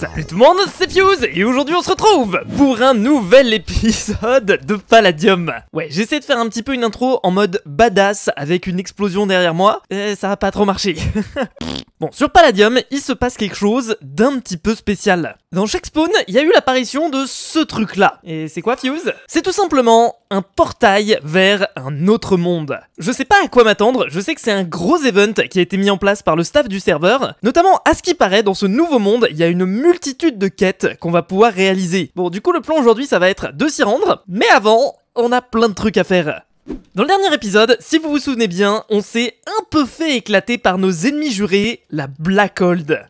Salut tout le monde, c'est Fuse et aujourd'hui on se retrouve pour un nouvel épisode de Palladium. Ouais, j'essaie de faire un petit peu une intro en mode badass avec une explosion derrière moi et ça a pas trop marché. Bon, sur Palladium, il se passe quelque chose d'un petit peu spécial. Dans chaque spawn, il y a eu l'apparition de ce truc-là. Et c'est quoi, Fuse C'est tout simplement un portail vers un autre monde. Je sais pas à quoi m'attendre, je sais que c'est un gros event qui a été mis en place par le staff du serveur. Notamment, à ce qui paraît, dans ce nouveau monde, il y a une multitude de quêtes qu'on va pouvoir réaliser. Bon, du coup, le plan aujourd'hui, ça va être de s'y rendre, mais avant, on a plein de trucs à faire. Dans le dernier épisode, si vous vous souvenez bien, on s'est un peu fait éclater par nos ennemis jurés, la Blackhold.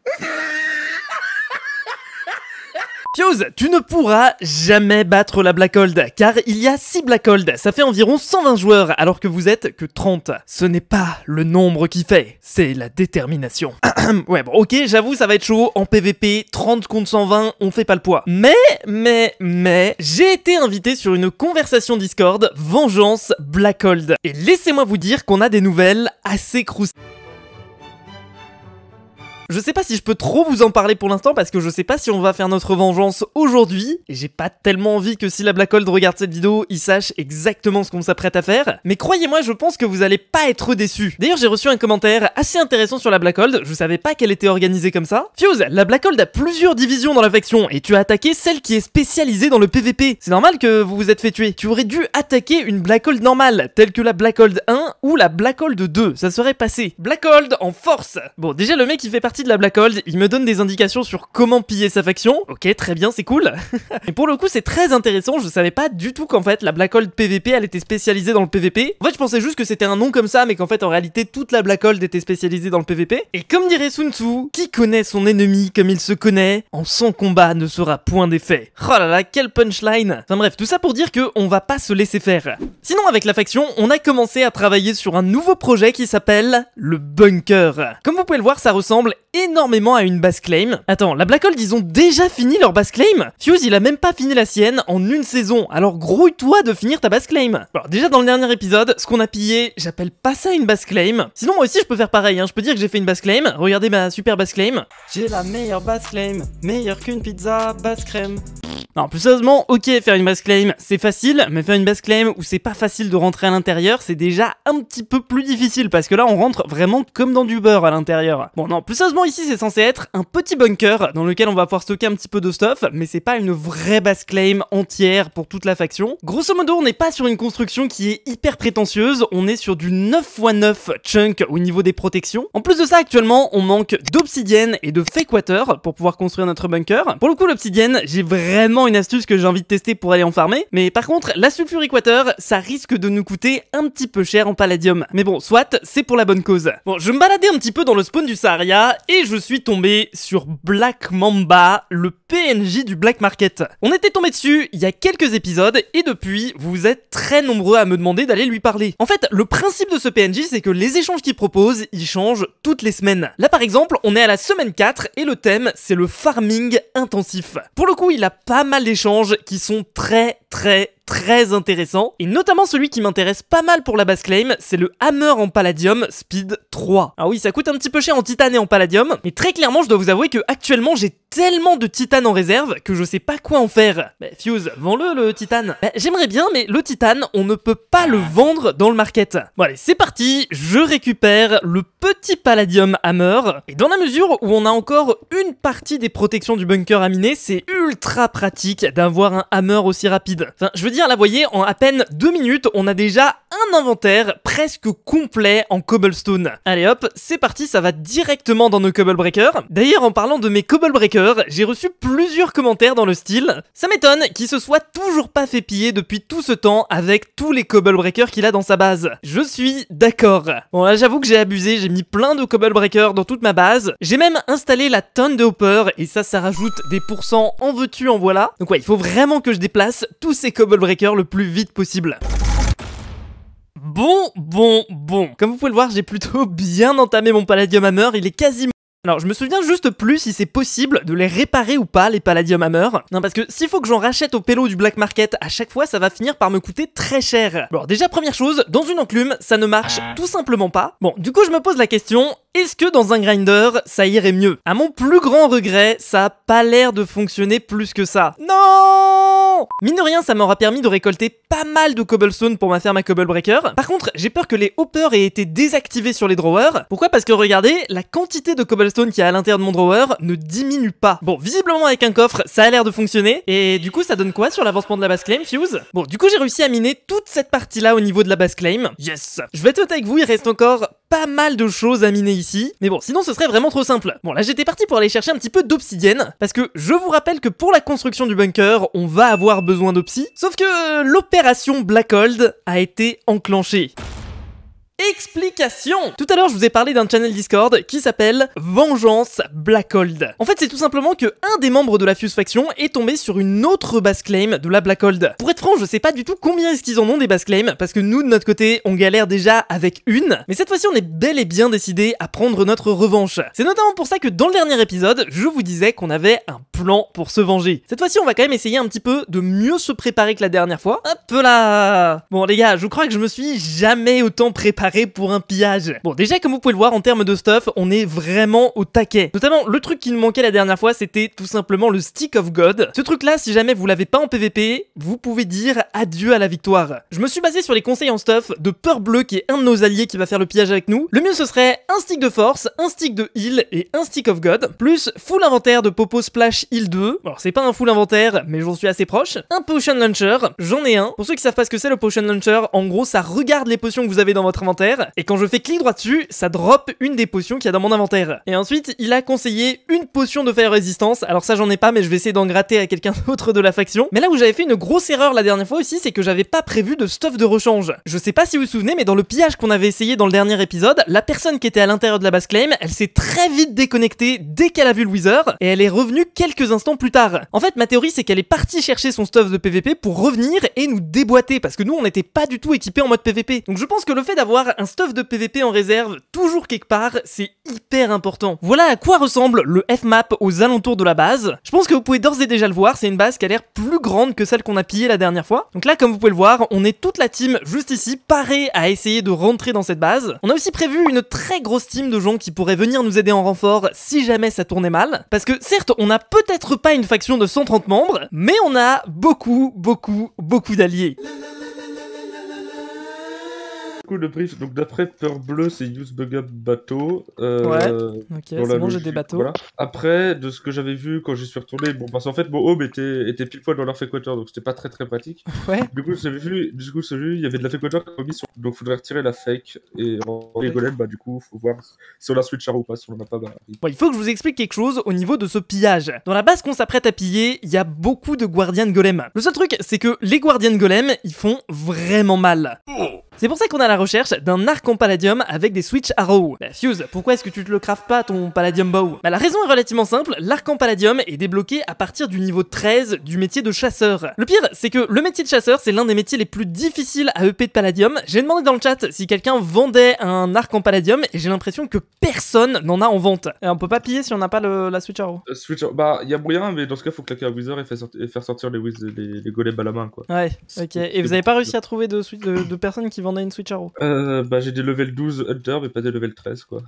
Fuse, tu ne pourras jamais battre la Blackhold, car il y a 6 Blackhold, ça fait environ 120 joueurs, alors que vous êtes que 30. Ce n'est pas le nombre qui fait, c'est la détermination. ouais, bon, ok, j'avoue, ça va être chaud. En PVP, 30 contre 120, on fait pas le poids. Mais, mais, mais, j'ai été invité sur une conversation Discord, Vengeance Blackhold. Et laissez-moi vous dire qu'on a des nouvelles assez croustillantes. Je sais pas si je peux trop vous en parler pour l'instant parce que je sais pas si on va faire notre vengeance aujourd'hui. Et j'ai pas tellement envie que si la Black regarde cette vidéo, il sache exactement ce qu'on s'apprête à faire. Mais croyez-moi, je pense que vous allez pas être déçus. D'ailleurs, j'ai reçu un commentaire assez intéressant sur la Black Hold. Je savais pas qu'elle était organisée comme ça. Fuse, la Black a plusieurs divisions dans la faction et tu as attaqué celle qui est spécialisée dans le PVP. C'est normal que vous vous êtes fait tuer. Tu aurais dû attaquer une Black normale, telle que la Black 1 ou la Black 2. Ça serait passé. Black Hold en force. Bon, déjà le mec il fait partie de la Black Hold, il me donne des indications sur comment piller sa faction. Ok, très bien, c'est cool. Et pour le coup, c'est très intéressant, je savais pas du tout qu'en fait la Black Hold PVP, elle était spécialisée dans le PVP. En fait, je pensais juste que c'était un nom comme ça, mais qu'en fait en réalité toute la Black Hold était spécialisée dans le PVP. Et comme dirait Sun Tzu, qui connaît son ennemi comme il se connaît, en son combat ne sera point d'effet, Oh là là, quelle punchline Enfin bref, tout ça pour dire que on va pas se laisser faire. Sinon, avec la faction, on a commencé à travailler sur un nouveau projet qui s'appelle le Bunker. Comme vous pouvez le voir, ça ressemble énormément à une base claim. Attends, la Black Hole, ils ont déjà fini leur base claim Fuse, il a même pas fini la sienne en une saison, alors grouille-toi de finir ta base claim Alors déjà dans le dernier épisode, ce qu'on a pillé, j'appelle pas ça une base claim. Sinon moi aussi je peux faire pareil, hein. je peux dire que j'ai fait une base claim. Regardez ma super base claim. J'ai la meilleure base claim, meilleure qu'une pizza, base crème. Non, plus sérieusement, ok, faire une base claim, c'est facile, mais faire une base claim où c'est pas facile de rentrer à l'intérieur, c'est déjà un petit peu plus difficile, parce que là, on rentre vraiment comme dans du beurre à l'intérieur. Bon, non, plus sérieusement, ici, c'est censé être un petit bunker dans lequel on va pouvoir stocker un petit peu de stuff, mais c'est pas une vraie base claim entière pour toute la faction. Grosso modo, on n'est pas sur une construction qui est hyper prétentieuse, on est sur du 9x9 chunk au niveau des protections. En plus de ça, actuellement, on manque d'obsidienne et de fake water pour pouvoir construire notre bunker. Pour le coup, l'obsidienne, j'ai vraiment une astuce que j'ai envie de tester pour aller en farmer, mais par contre, la sulfuric water, ça risque de nous coûter un petit peu cher en palladium. Mais bon, soit, c'est pour la bonne cause. Bon, je me baladais un petit peu dans le spawn du Saharia, et je suis tombé sur Black Mamba, le PNJ du Black Market. On était tombé dessus il y a quelques épisodes, et depuis, vous êtes très nombreux à me demander d'aller lui parler. En fait, le principe de ce PNJ, c'est que les échanges qu'il propose, ils changent toutes les semaines. Là, par exemple, on est à la semaine 4, et le thème, c'est le farming intensif. Pour le coup, il a pas mal d'échanges qui sont très très très intéressant, et notamment celui qui m'intéresse pas mal pour la base claim, c'est le Hammer en Palladium Speed 3. Ah oui, ça coûte un petit peu cher en titane et en Palladium, mais très clairement, je dois vous avouer que actuellement, j'ai tellement de titane en réserve que je sais pas quoi en faire. Bah, Fuse, vends-le, le titane. Bah, j'aimerais bien, mais le titane, on ne peut pas le ah. vendre dans le market. Bon allez, c'est parti, je récupère le petit Palladium Hammer, et dans la mesure où on a encore une partie des protections du bunker à miner, c'est ultra pratique d'avoir un Hammer aussi rapide Enfin, je veux dire, là, vous voyez, en à peine deux minutes, on a déjà un inventaire presque complet en cobblestone. Allez hop, c'est parti, ça va directement dans nos cobble breakers. D'ailleurs, en parlant de mes cobble breakers, j'ai reçu plusieurs commentaires dans le style. Ça m'étonne qu'il se soit toujours pas fait piller depuis tout ce temps avec tous les cobble breakers qu'il a dans sa base. Je suis d'accord. Bon là, j'avoue que j'ai abusé, j'ai mis plein de cobble breakers dans toute ma base. J'ai même installé la tonne de hopper et ça, ça rajoute des pourcents en veux-tu en voilà. Donc ouais, il faut vraiment que je déplace tout ces cobble le plus vite possible. Bon, bon, bon. Comme vous pouvez le voir, j'ai plutôt bien entamé mon Palladium Hammer, il est quasiment alors, je me souviens juste plus si c'est possible de les réparer ou pas, les Palladium Hammer. Non, parce que s'il faut que j'en rachète au pélo du black market à chaque fois, ça va finir par me coûter très cher. Bon, déjà, première chose, dans une enclume, ça ne marche ah. tout simplement pas. Bon, du coup, je me pose la question, est-ce que dans un grinder, ça irait mieux À mon plus grand regret, ça a pas l'air de fonctionner plus que ça. Non Mine de rien, ça m'aura permis de récolter pas mal de cobblestone pour ma ferme à cobble breaker. Par contre, j'ai peur que les hoppers aient été désactivés sur les drawers. Pourquoi Parce que regardez, la quantité de cobblestone qui est à l'intérieur de mon drawer ne diminue pas. Bon, visiblement avec un coffre, ça a l'air de fonctionner. Et du coup, ça donne quoi sur l'avancement de la base claim, Fuse Bon, du coup, j'ai réussi à miner toute cette partie-là au niveau de la base claim. Yes Je vais être avec vous, il reste encore pas mal de choses à miner ici. Mais bon, sinon ce serait vraiment trop simple. Bon, là j'étais parti pour aller chercher un petit peu d'obsidienne, parce que je vous rappelle que pour la construction du bunker, on va avoir besoin d'obsi Sauf que euh, l'opération Blackhold a été enclenchée. Explication Tout à l'heure, je vous ai parlé d'un channel Discord qui s'appelle Vengeance Blackhold. En fait, c'est tout simplement que un des membres de la Fuse Faction est tombé sur une autre base claim de la Blackhold. Pour être franc, je sais pas du tout combien est-ce qu'ils en ont des base claims, parce que nous, de notre côté, on galère déjà avec une, mais cette fois-ci, on est bel et bien décidé à prendre notre revanche. C'est notamment pour ça que dans le dernier épisode, je vous disais qu'on avait un plan pour se venger. Cette fois-ci, on va quand même essayer un petit peu de mieux se préparer que la dernière fois. Hop là Bon les gars, je crois que je me suis jamais autant préparé pour un pillage. Bon déjà, comme vous pouvez le voir, en termes de stuff, on est vraiment au taquet. Notamment, le truc qui nous manquait la dernière fois, c'était tout simplement le Stick of God. Ce truc-là, si jamais vous l'avez pas en PVP, vous pouvez dire adieu à la victoire. Je me suis basé sur les conseils en stuff de Peur Bleu, qui est un de nos alliés qui va faire le pillage avec nous. Le mieux, ce serait un stick de force, un stick de heal et un stick of God, plus full inventaire de Popo Splash il 2. Alors c'est pas un full inventaire, mais j'en suis assez proche. Un Potion Launcher, j'en ai un. Pour ceux qui savent pas ce que c'est le Potion Launcher, en gros ça regarde les potions que vous avez dans votre inventaire, et quand je fais clic droit dessus, ça drop une des potions qu'il y a dans mon inventaire. Et ensuite, il a conseillé une potion de faire résistance, alors ça j'en ai pas, mais je vais essayer d'en gratter à quelqu'un d'autre de la faction. Mais là où j'avais fait une grosse erreur la dernière fois aussi, c'est que j'avais pas prévu de stuff de rechange. Je sais pas si vous vous souvenez, mais dans le pillage qu'on avait essayé dans le dernier épisode, la personne qui était à l'intérieur de la base claim, elle s'est très vite déconnectée dès qu'elle a vu le Wither, et elle est revenue quelques quelques instants plus tard. En fait, ma théorie, c'est qu'elle est partie chercher son stuff de PVP pour revenir et nous déboîter, parce que nous, on n'était pas du tout équipés en mode PVP. Donc je pense que le fait d'avoir un stuff de PVP en réserve, toujours quelque part, c'est hyper important. Voilà à quoi ressemble le F-map aux alentours de la base. Je pense que vous pouvez d'ores et déjà le voir, c'est une base qui a l'air plus grande que celle qu'on a pillée la dernière fois. Donc là, comme vous pouvez le voir, on est toute la team juste ici, parée à essayer de rentrer dans cette base. On a aussi prévu une très grosse team de gens qui pourraient venir nous aider en renfort si jamais ça tournait mal. Parce que certes, on a peu peut-être pas une faction de 130 membres, mais on a beaucoup, beaucoup, beaucoup d'alliés coup, le brief. Donc, d'après Peur Bleu, c'est Use Bug Up Bateau. Euh, ouais, ok, c'est bon, j'ai des bateaux. Après, de ce que j'avais vu quand j'y suis retourné, bon, parce qu'en fait, mon home était, était pile poil dans leur water, donc c'était pas très très pratique. Ouais. Du coup, j'avais vu, du coup, celui, il y avait de la Fakewater qui mis sur. Donc, faudrait retirer la fake. Et en golem, bah, du coup, faut voir si on la switchera ou pas. Si on en a pas, bah, Il... Bon, il faut que je vous explique quelque chose au niveau de ce pillage. Dans la base qu'on s'apprête à piller, il y a beaucoup de de Golem. Le seul truc, c'est que les de Golem, ils font vraiment mal. Oh. C'est pour ça qu'on a la recherche d'un arc en palladium avec des switch arrow. Bah, Fuse, pourquoi est-ce que tu te le craftes pas ton palladium bow Bah la raison est relativement simple, l'arc en palladium est débloqué à partir du niveau 13 du métier de chasseur. Le pire, c'est que le métier de chasseur, c'est l'un des métiers les plus difficiles à EP de palladium. J'ai demandé dans le chat si quelqu'un vendait un arc en palladium et j'ai l'impression que personne n'en a en vente. Et on peut pas piller si on n'a pas le, la switch arrow. Euh, bah il y a moyen, mais dans ce cas, faut claquer un wizard et faire, sortir les, les, golems à la main quoi. Ouais, ok. Et vous avez pas réussi à trouver de, de, de personnes qui vendent on une Switch Arrow euh, Bah j'ai des level 12 Hunter mais pas des level 13 quoi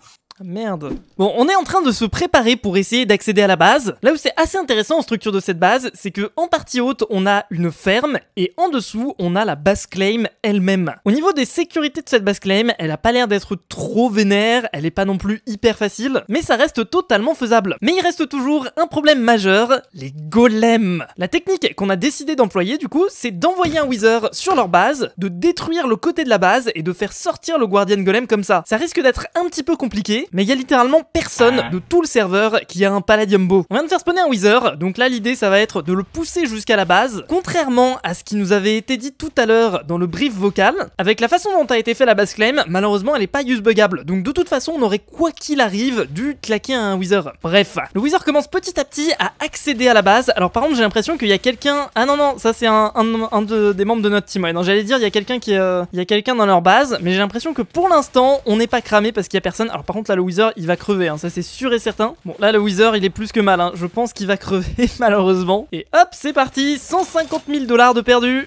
merde. Bon, on est en train de se préparer pour essayer d'accéder à la base. Là où c'est assez intéressant en structure de cette base, c'est que en partie haute, on a une ferme et en dessous, on a la base claim elle-même. Au niveau des sécurités de cette base claim, elle a pas l'air d'être trop vénère, elle est pas non plus hyper facile, mais ça reste totalement faisable. Mais il reste toujours un problème majeur, les golems. La technique qu'on a décidé d'employer du coup, c'est d'envoyer un wither sur leur base, de détruire le côté de la base et de faire sortir le guardian golem comme ça. Ça risque d'être un petit peu compliqué, mais il y a littéralement personne ah. de tout le serveur qui a un Palladium bow. On vient de faire spawner un Wither, donc là l'idée ça va être de le pousser jusqu'à la base, contrairement à ce qui nous avait été dit tout à l'heure dans le brief vocal, avec la façon dont a été fait la base claim, malheureusement elle est pas use buggable, donc de toute façon on aurait quoi qu'il arrive dû claquer un Wither. Bref, le Wither commence petit à petit à accéder à la base, alors par contre j'ai l'impression qu'il y a quelqu'un... Ah non non, ça c'est un, un, des membres de notre team, non j'allais dire il y a quelqu'un qui... Euh, il y a quelqu'un dans leur base, mais j'ai l'impression que pour l'instant on n'est pas cramé parce qu'il y a personne, alors par contre là le Wither, il va crever, hein, ça c'est sûr et certain. Bon, là, le Wither, il est plus que malin. Hein. je pense qu'il va crever, malheureusement. Et hop, c'est parti 150 000 dollars de perdu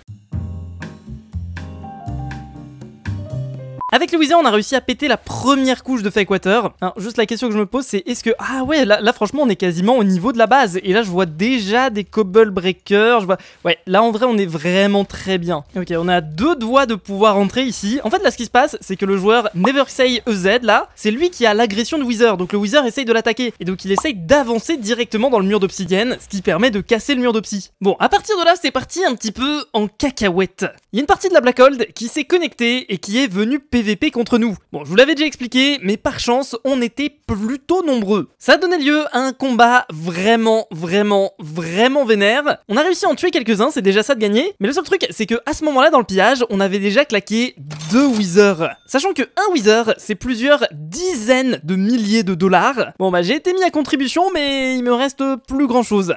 Avec le Louisa, on a réussi à péter la première couche de fake water. Hein, juste la question que je me pose, c'est est-ce que... Ah ouais, là, franchement, on est quasiment au niveau de la base. Et là, je vois déjà des cobble breakers. Je vois... Ouais, là, en vrai, on est vraiment très bien. Ok, on a deux doigts de pouvoir entrer ici. En fait, là, ce qui se passe, c'est que le joueur Never Say EZ, là, c'est lui qui a l'agression de Wizard. Donc le Wither essaye de l'attaquer. Et donc, il essaye d'avancer directement dans le mur d'obsidienne, ce qui permet de casser le mur d'obsi. Bon, à partir de là, c'est parti un petit peu en cacahuète. Il y a une partie de la Black qui s'est connectée et qui est venue péter. VP contre nous. Bon, je vous l'avais déjà expliqué, mais par chance, on était plutôt nombreux. Ça a donné lieu à un combat vraiment, vraiment, vraiment vénère. On a réussi à en tuer quelques-uns, c'est déjà ça de gagner. Mais le seul truc, c'est que à ce moment-là, dans le pillage, on avait déjà claqué deux Wizards. Sachant que un Wizard, c'est plusieurs dizaines de milliers de dollars. Bon bah, j'ai été mis à contribution, mais il me reste plus grand-chose.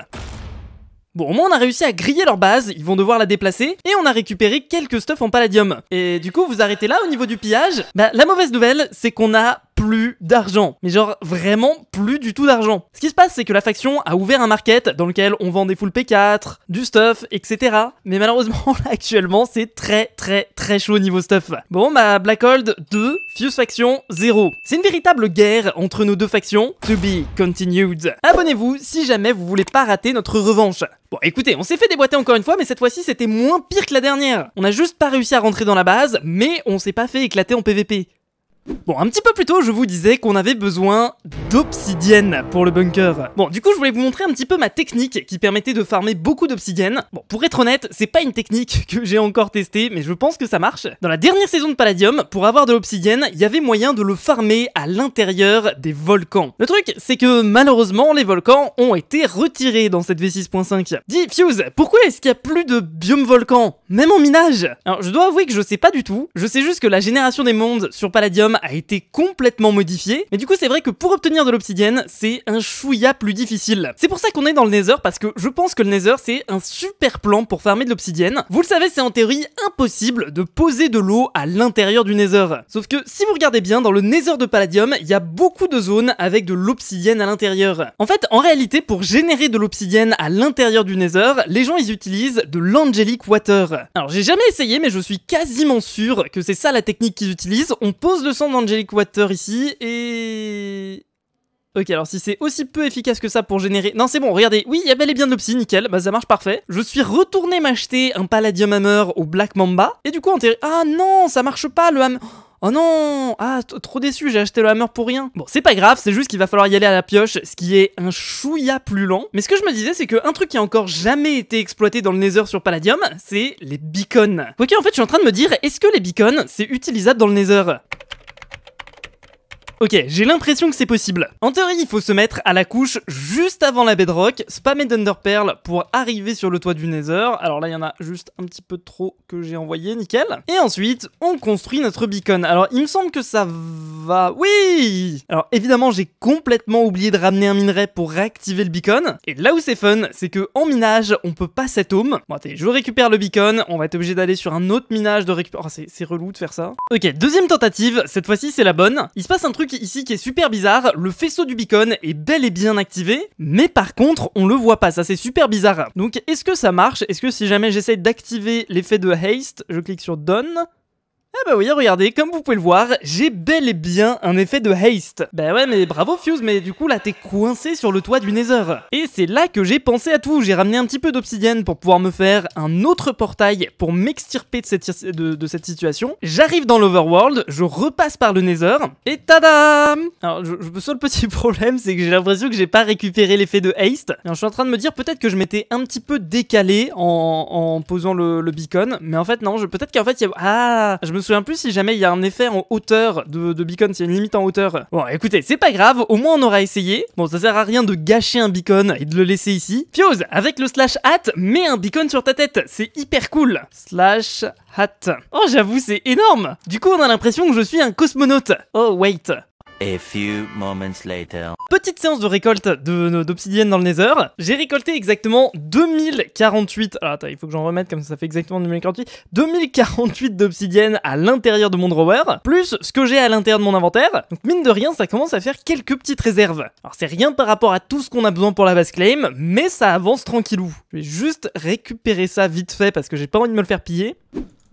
Bon, au moins on a réussi à griller leur base, ils vont devoir la déplacer, et on a récupéré quelques stuff en palladium. Et du coup, vous arrêtez là au niveau du pillage Bah, la mauvaise nouvelle, c'est qu'on a plus d'argent. Mais genre vraiment plus du tout d'argent. Ce qui se passe, c'est que la faction a ouvert un market dans lequel on vend des full P4, du stuff, etc. Mais malheureusement, actuellement, c'est très très très chaud niveau stuff. Bon, bah Blackhold 2, Fuse Faction 0. C'est une véritable guerre entre nos deux factions. To be continued. Abonnez-vous si jamais vous voulez pas rater notre revanche. Bon, écoutez, on s'est fait déboîter encore une fois, mais cette fois-ci, c'était moins pire que la dernière. On a juste pas réussi à rentrer dans la base, mais on s'est pas fait éclater en PVP. Bon, un petit peu plus tôt, je vous disais qu'on avait besoin d'obsidienne pour le bunker. Bon, du coup, je voulais vous montrer un petit peu ma technique qui permettait de farmer beaucoup d'obsidienne. Bon, pour être honnête, c'est pas une technique que j'ai encore testée, mais je pense que ça marche. Dans la dernière saison de Palladium, pour avoir de l'obsidienne, il y avait moyen de le farmer à l'intérieur des volcans. Le truc, c'est que malheureusement, les volcans ont été retirés dans cette V6.5. Dis, Fuse, pourquoi est-ce qu'il y a plus de biome volcan Même en minage Alors, je dois avouer que je sais pas du tout. Je sais juste que la génération des mondes sur Palladium a été complètement modifié mais du coup c'est vrai que pour obtenir de l'obsidienne, c'est un chouïa plus difficile. C'est pour ça qu'on est dans le Nether, parce que je pense que le Nether c'est un super plan pour farmer de l'obsidienne. Vous le savez, c'est en théorie impossible de poser de l'eau à l'intérieur du Nether. Sauf que si vous regardez bien, dans le Nether de Palladium, il y a beaucoup de zones avec de l'obsidienne à l'intérieur. En fait, en réalité, pour générer de l'obsidienne à l'intérieur du Nether, les gens ils utilisent de l'Angelic Water. Alors j'ai jamais essayé, mais je suis quasiment sûr que c'est ça la technique qu'ils utilisent. On pose le sang son Angelic Water ici et... Ok, alors si c'est aussi peu efficace que ça pour générer... Non, c'est bon, regardez, oui, il y a bel et bien de psy, nickel, bah ça marche parfait. Je suis retourné m'acheter un Palladium Hammer au Black Mamba, et du coup, on Ah non, ça marche pas, le Hammer... Oh non Ah, trop déçu, j'ai acheté le hammer pour rien. Bon, c'est pas grave, c'est juste qu'il va falloir y aller à la pioche, ce qui est un chouïa plus lent. Mais ce que je me disais, c'est qu'un truc qui a encore jamais été exploité dans le Nether sur Palladium, c'est les beacons. Ok, en fait, je suis en train de me dire, est-ce que les beacons, c'est utilisable dans le Nether Ok, j'ai l'impression que c'est possible. En théorie, il faut se mettre à la couche juste avant la bedrock, spammer Thunder Pearl pour arriver sur le toit du Nether. Alors là, il y en a juste un petit peu trop que j'ai envoyé, nickel. Et ensuite, on construit notre beacon. Alors, il me semble que ça va... Oui Alors, évidemment, j'ai complètement oublié de ramener un minerai pour réactiver le beacon. Et là où c'est fun, c'est que en minage, on peut pas cet home. Bon, attendez, je récupère le beacon. On va être obligé d'aller sur un autre minage de récupérer... Oh, c'est relou de faire ça. Ok, deuxième tentative. Cette fois-ci, c'est la bonne. Il se passe un truc ici qui est super bizarre, le faisceau du beacon est bel et bien activé, mais par contre on le voit pas, ça c'est super bizarre. Donc est-ce que ça marche Est-ce que si jamais j'essaie d'activer l'effet de haste, je clique sur done, ah bah oui, regardez, comme vous pouvez le voir, j'ai bel et bien un effet de haste. Bah ouais, mais bravo Fuse, mais du coup là t'es coincé sur le toit du Nether. Et c'est là que j'ai pensé à tout, j'ai ramené un petit peu d'obsidienne pour pouvoir me faire un autre portail pour m'extirper de cette, de, cette situation. J'arrive dans l'Overworld, je repasse par le Nether, et tadam Alors je, je, le petit problème, c'est que j'ai l'impression que j'ai pas récupéré l'effet de haste. je suis en train de me dire peut-être que je m'étais un petit peu décalé en, en posant le, le, beacon, mais en fait non, peut-être qu'en fait il y a... Ah Je me souviens plus si jamais il y a un effet en hauteur de, de beacon, s'il y a une limite en hauteur. Bon, écoutez, c'est pas grave, au moins on aura essayé. Bon, ça sert à rien de gâcher un beacon et de le laisser ici. pioz avec le slash hat, mets un beacon sur ta tête, c'est hyper cool. Slash hat. Oh, j'avoue, c'est énorme Du coup, on a l'impression que je suis un cosmonaute. Oh, wait few moments later. Petite séance de récolte d'obsidienne dans le Nether. J'ai récolté exactement 2048. Alors ah, attends, il faut que j'en remette comme ça, ça fait exactement 2048. 2048 d'obsidienne à l'intérieur de mon drawer, plus ce que j'ai à l'intérieur de mon inventaire. Donc mine de rien, ça commence à faire quelques petites réserves. Alors c'est rien par rapport à tout ce qu'on a besoin pour la base claim, mais ça avance tranquillou. Je vais juste récupérer ça vite fait parce que j'ai pas envie de me le faire piller.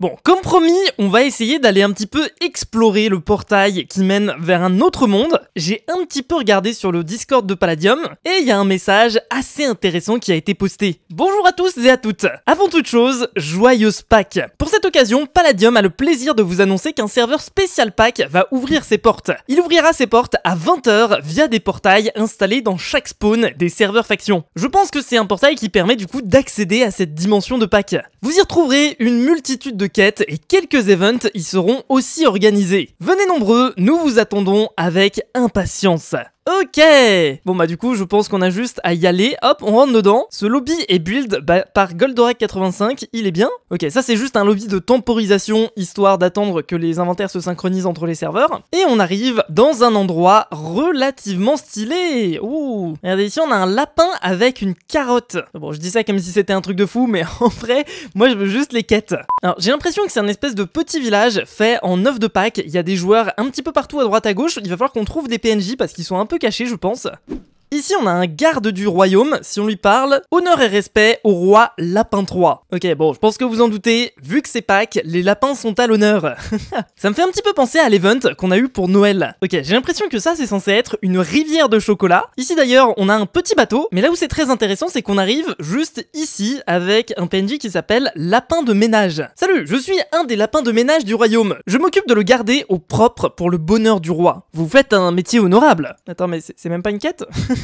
Bon, comme promis, on va essayer d'aller un petit peu explorer le portail qui mène vers un autre monde. J'ai un petit peu regardé sur le Discord de Palladium, et il y a un message assez intéressant qui a été posté. Bonjour à tous et à toutes Avant toute chose, joyeuse Pâques Pour cette occasion, Palladium a le plaisir de vous annoncer qu'un serveur spécial Pâques va ouvrir ses portes. Il ouvrira ses portes à 20h via des portails installés dans chaque spawn des serveurs factions. Je pense que c'est un portail qui permet du coup d'accéder à cette dimension de Pâques. Vous y retrouverez une multitude de quêtes et quelques events y seront aussi organisés. Venez nombreux, nous vous attendons avec impatience. Ok Bon bah du coup je pense qu'on a juste à y aller, hop on rentre dedans. Ce lobby est build bah, par Goldorak85, il est bien. Ok ça c'est juste un lobby de temporisation histoire d'attendre que les inventaires se synchronisent entre les serveurs. Et on arrive dans un endroit relativement stylé Ouh Regardez ici on a un lapin avec une carotte. Bon je dis ça comme si c'était un truc de fou mais en vrai moi je veux juste les quêtes. Alors j'ai l'impression que c'est un espèce de petit village fait en œuf de pack, il y a des joueurs un petit peu partout à droite à gauche, il va falloir qu'on trouve des PNJ parce qu'ils sont un peu caché, je pense. Ici, on a un garde du royaume, si on lui parle, honneur et respect au roi Lapin 3. Ok, bon, je pense que vous en doutez, vu que c'est Pâques, les lapins sont à l'honneur. ça me fait un petit peu penser à l'event qu'on a eu pour Noël. Ok, j'ai l'impression que ça, c'est censé être une rivière de chocolat. Ici d'ailleurs, on a un petit bateau, mais là où c'est très intéressant, c'est qu'on arrive juste ici avec un PNJ qui s'appelle Lapin de ménage. Salut, je suis un des lapins de ménage du royaume. Je m'occupe de le garder au propre pour le bonheur du roi. Vous faites un métier honorable. Attends, mais c'est même pas une quête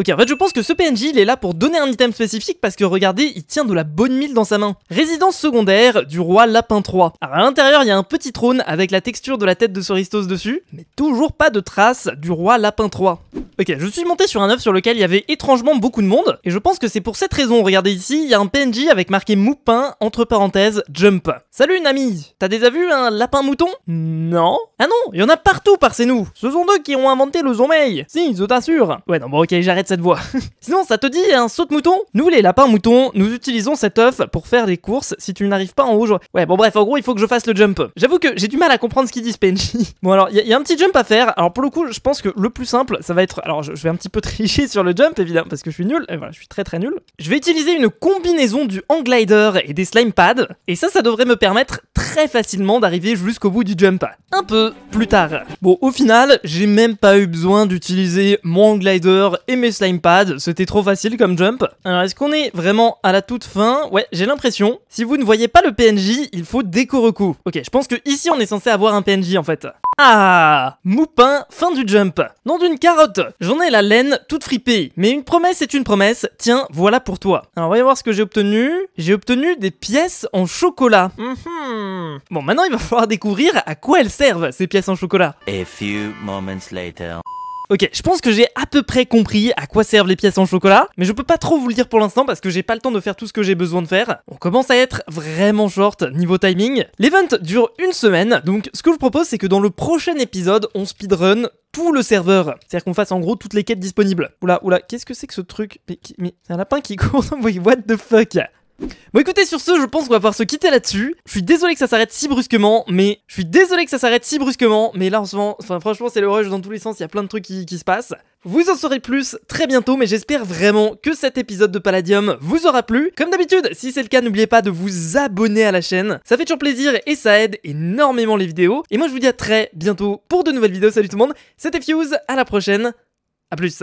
Ok, en fait, je pense que ce PNJ, il est là pour donner un item spécifique parce que regardez, il tient de la bonne mille dans sa main. Résidence secondaire du roi Lapin 3. Alors, à l'intérieur, il y a un petit trône avec la texture de la tête de Soristos dessus, mais toujours pas de traces du roi Lapin 3. Ok, je suis monté sur un œuf sur lequel il y avait étrangement beaucoup de monde, et je pense que c'est pour cette raison, regardez ici, il y a un PNJ avec marqué Moupin, entre parenthèses, Jump. Salut Nami T'as déjà vu un lapin-mouton Non Ah non, il y en a partout par ces nous Ce sont eux qui ont inventé le sommeil Si, je t'assure Ouais, non bon ok, j'arrête cette voie. Sinon, ça te dit un hein, saut de mouton Nous, les lapins moutons, nous utilisons cet œuf pour faire des courses si tu n'arrives pas en haut. Ouais, bon, bref, en gros, il faut que je fasse le jump. J'avoue que j'ai du mal à comprendre ce qu'ils disent, penji Bon, alors, il y, a un petit jump à faire. Alors, pour le coup, je pense que le plus simple, ça va être. Alors, je, vais un petit peu tricher sur le jump, évidemment, parce que je suis nul. Et voilà, je suis très très nul. Je vais utiliser une combinaison du hang glider et des slime pads. Et ça, ça devrait me permettre très facilement d'arriver jusqu'au bout du jump. Un peu plus tard. Bon, au final, j'ai même pas eu besoin d'utiliser mon glider et mes slime pad, c'était trop facile comme jump. Alors est-ce qu'on est vraiment à la toute fin Ouais, j'ai l'impression. Si vous ne voyez pas le PNJ, il faut déco Ok, je pense que ici on est censé avoir un PNJ en fait. Ah Moupin, fin du jump. Nom d'une carotte J'en ai la laine toute fripée, mais une promesse est une promesse, tiens, voilà pour toi. Alors voyons voir ce que j'ai obtenu. J'ai obtenu des pièces en chocolat. Mm-hmm. Bon, maintenant il va falloir découvrir à quoi elles servent, ces pièces en chocolat. A few moments later. Ok, je pense que j'ai à peu près compris à quoi servent les pièces en chocolat, mais je peux pas trop vous le dire pour l'instant parce que j'ai pas le temps de faire tout ce que j'ai besoin de faire. On commence à être vraiment short niveau timing. L'event dure une semaine, donc ce que je vous propose c'est que dans le prochain épisode, on speedrun tout le serveur. C'est-à-dire qu'on fasse en gros toutes les quêtes disponibles. Oula, oula, qu'est-ce que c'est que ce truc Mais, c'est un lapin qui court, what the fuck Bon écoutez sur ce je pense qu'on va pouvoir se quitter là-dessus Je suis désolé que ça s'arrête si brusquement mais Je suis désolé que ça s'arrête si brusquement mais là en ce moment enfin, franchement c'est le dans tous les sens Il y a plein de trucs qui, qui se passent vous en saurez plus très bientôt, mais j'espère vraiment que cet épisode de Palladium vous aura plu. Comme d'habitude, si c'est le cas, n'oubliez pas de vous abonner à la chaîne. Ça fait toujours plaisir et ça aide énormément les vidéos. Et moi, je vous dis à très bientôt pour de nouvelles vidéos. Salut tout le monde, c'était Fuse, à la prochaine, à plus